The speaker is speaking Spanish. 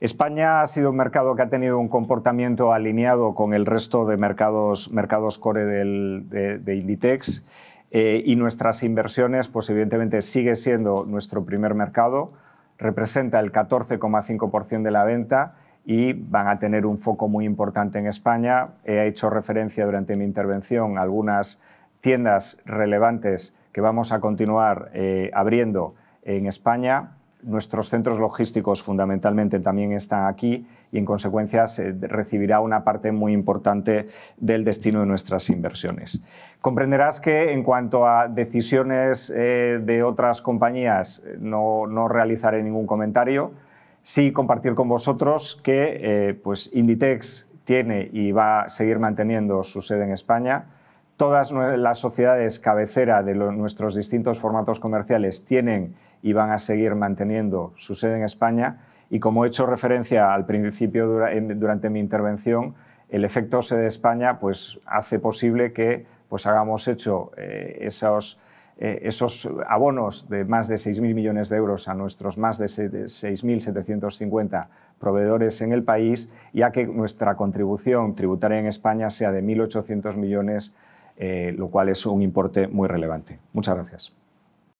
España ha sido un mercado que ha tenido un comportamiento alineado con el resto de mercados, mercados core de, Inditex eh, y nuestras inversiones, pues evidentemente sigue siendo nuestro primer mercado, representa el 14,5% de la venta y van a tener un foco muy importante en España. He hecho referencia durante mi intervención a algunas tiendas relevantes que vamos a continuar eh, abriendo en España Nuestros centros logísticos fundamentalmente también están aquí y en consecuencia se recibirá una parte muy importante del destino de nuestras inversiones. Comprenderás que en cuanto a decisiones eh, de otras compañías no, realizaré ningún comentario. Sí compartir con vosotros que eh, pues, Inditex tiene y va a seguir manteniendo su sede en España todas las sociedades cabecera de nuestros distintos formatos comerciales tienen y van a seguir manteniendo su sede en España. Y como he hecho referencia al principio durante mi intervención, el efecto sede España pues, hace posible que pues, hagamos hecho eh, esos, eh, esos, abonos de más de 6.000 millones de euros a nuestros más de 6.750 proveedores en el país, ya que nuestra contribución tributaria en España sea de 1.800 millones de eh, lo cual es un importe muy relevante. Muchas gracias.